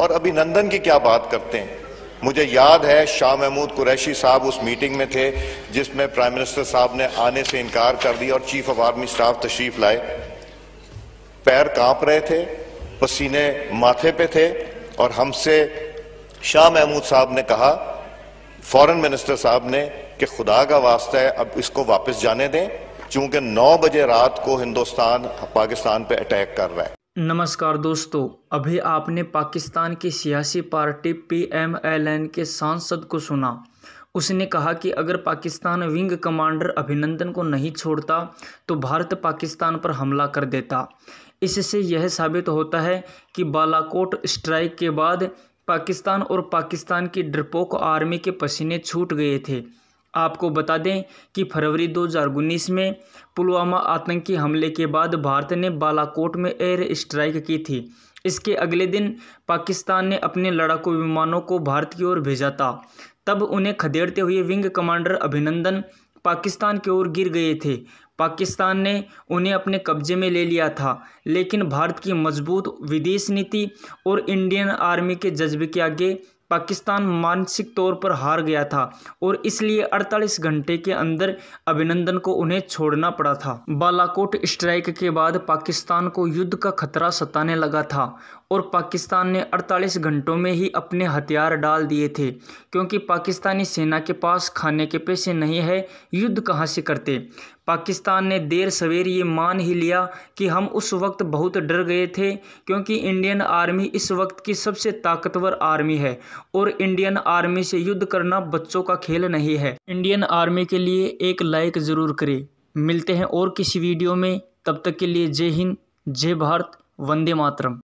और अभिनंदन की क्या बात करते हैं मुझे याद है शाह महमूद कुरैशी साहब उस मीटिंग में थे जिसमें प्राइम मिनिस्टर साहब ने आने से इनकार कर दिया और चीफ ऑफ आर्मी स्टाफ तशरीफ लाए पैर कांप रहे थे पसीने माथे पे थे और हमसे शाह महमूद साहब ने कहा फॉरेन मिनिस्टर साहब ने कि खुदा का वास्ता है अब इसको वापस जाने दें चूंकि 9 बजे रात को हिंदुस्तान पाकिस्तान पे अटैक कर रहा है नमस्कार दोस्तों अभी आपने पाकिस्तान की सियासी पार्टी पीएमएलएन के सांसद को सुना उसने कहा कि अगर पाकिस्तान विंग कमांडर अभिनंदन को नहीं छोड़ता तो भारत पाकिस्तान पर हमला कर देता इससे यह साबित होता है कि बालाकोट स्ट्राइक के बाद पाकिस्तान और पाकिस्तान की डरपोक आर्मी के पसीने छूट गए थे आपको बता दें कि फरवरी 2019 में पुलवामा आतंकी हमले के बाद भारत ने बालाकोट में एयर स्ट्राइक की थी इसके अगले दिन पाकिस्तान ने अपने लड़ाकू विमानों को भारत की ओर भेजा था तब उन्हें खदेड़ते हुए विंग कमांडर अभिनंदन पाकिस्तान की ओर गिर गए थे पाकिस्तान ने उन्हें अपने कब्जे में ले लिया था लेकिन भारत की मजबूत विदेश नीति और इंडियन आर्मी के जज्बे के आगे पाकिस्तान मानसिक तौर पर हार गया था और इसलिए 48 घंटे के अंदर अभिनंदन को उन्हें छोड़ना पड़ा था बालाकोट स्ट्राइक के बाद पाकिस्तान को युद्ध का खतरा सताने लगा था और पाकिस्तान ने 48 घंटों में ही अपने हथियार डाल दिए थे क्योंकि पाकिस्तानी सेना के पास खाने के पैसे नहीं है युद्ध कहाँ से करते पाकिस्तान ने देर सवेर ये मान ही लिया कि हम उस वक्त बहुत डर गए थे क्योंकि इंडियन आर्मी इस वक्त की सबसे ताकतवर आर्मी है और इंडियन आर्मी से युद्ध करना बच्चों का खेल नहीं है इंडियन आर्मी के लिए एक लाइक ज़रूर करें मिलते हैं और किसी वीडियो में तब तक के लिए जय हिंद जय भारत वंदे मातरम